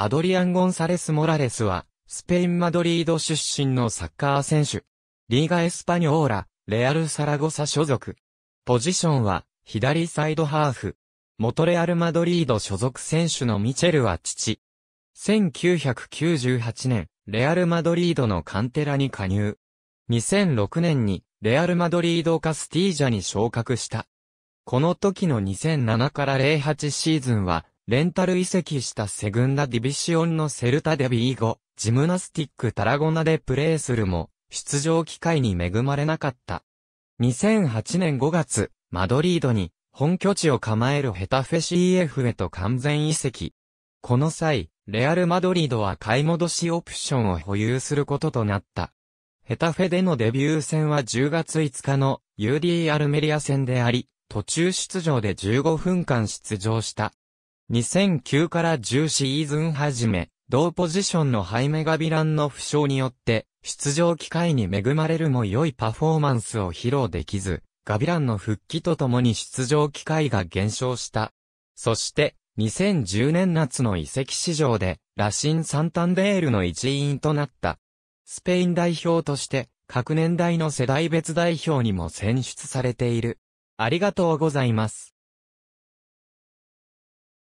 アドリアン・ゴンサレス・モラレスは、スペイン・マドリード出身のサッカー選手。リーガ・エスパニョーラ、レアル・サラゴサ所属。ポジションは、左サイドハーフ。元レアル・マドリード所属選手のミチェルは父。1998年、レアル・マドリードのカンテラに加入。2006年に、レアル・マドリード・カスティージャに昇格した。この時の2007から08シーズンは、レンタル移籍したセグンダディビシオンのセルタデビー後、ジムナスティックタラゴナでプレーするも、出場機会に恵まれなかった。2008年5月、マドリードに本拠地を構えるヘタフェ CF へと完全移籍。この際、レアル・マドリードは買い戻しオプションを保有することとなった。ヘタフェでのデビュー戦は10月5日の UD アルメリア戦であり、途中出場で15分間出場した。2009から10シーズンじめ、同ポジションのハイメガビランの負傷によって、出場機会に恵まれるも良いパフォーマンスを披露できず、ガビランの復帰とともに出場機会が減少した。そして、2010年夏の移籍市場で、ラシン・サンタンデールの一員となった。スペイン代表として、各年代の世代別代表にも選出されている。ありがとうございます。